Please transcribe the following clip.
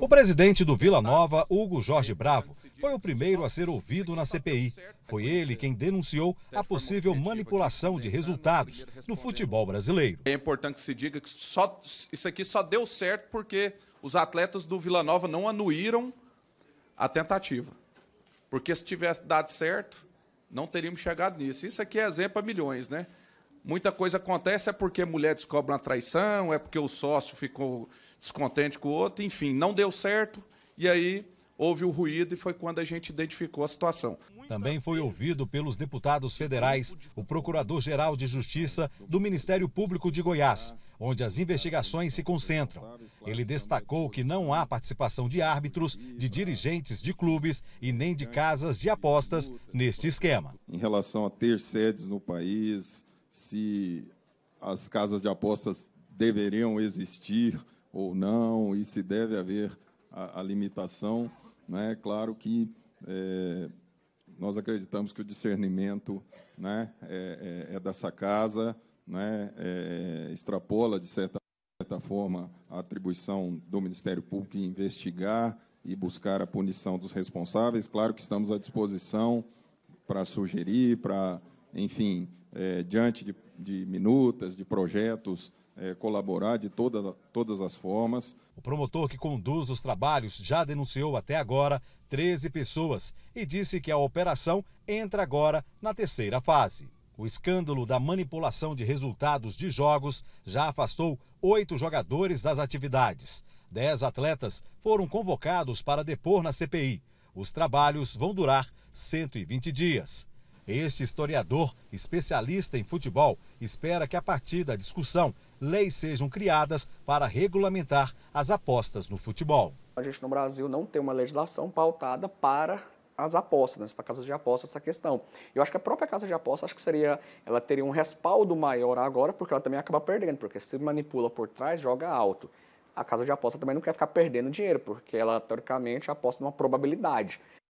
O presidente do Vila Nova, Hugo Jorge Bravo, foi o primeiro a ser ouvido na CPI. Foi ele quem denunciou a possível manipulação de resultados no futebol brasileiro. É importante que se diga que só, isso aqui só deu certo porque os atletas do Vila Nova não anuíram a tentativa. Porque se tivesse dado certo, não teríamos chegado nisso. Isso aqui é exemplo a milhões, né? Muita coisa acontece é porque a mulher descobre uma traição, é porque o sócio ficou descontente com o outro, enfim, não deu certo e aí houve o ruído e foi quando a gente identificou a situação. Também foi ouvido pelos deputados federais o Procurador-Geral de Justiça do Ministério Público de Goiás, onde as investigações se concentram. Ele destacou que não há participação de árbitros, de dirigentes de clubes e nem de casas de apostas neste esquema. Em relação a ter sedes no país, se as casas de apostas deveriam existir ou não, e se deve haver a, a limitação. Né? Claro que é, nós acreditamos que o discernimento né, é, é, é dessa casa, né, é, extrapola, de certa, de certa forma, a atribuição do Ministério Público em investigar e buscar a punição dos responsáveis. Claro que estamos à disposição para sugerir, para enfim, é, diante de, de, minutas, de projetos, é, colaborar de toda, todas as formas. O promotor que conduz os trabalhos já denunciou até agora 13 pessoas e disse que a operação entra agora na terceira fase. O escândalo da manipulação de resultados de jogos já afastou oito jogadores das atividades. Dez atletas foram convocados para depor na CPI. Os trabalhos vão durar 120 dias. Este historiador, especialista em futebol, espera que a partir da discussão, leis sejam criadas para regulamentar as apostas no futebol. A gente no Brasil não tem uma legislação pautada para as apostas, para casas de apostas essa questão. Eu acho que a própria casa de apostas acho que seria, ela teria um respaldo maior agora, porque ela também acaba perdendo, porque se manipula por trás, joga alto. A casa de aposta também não quer ficar perdendo dinheiro, porque ela teoricamente aposta numa probabilidade.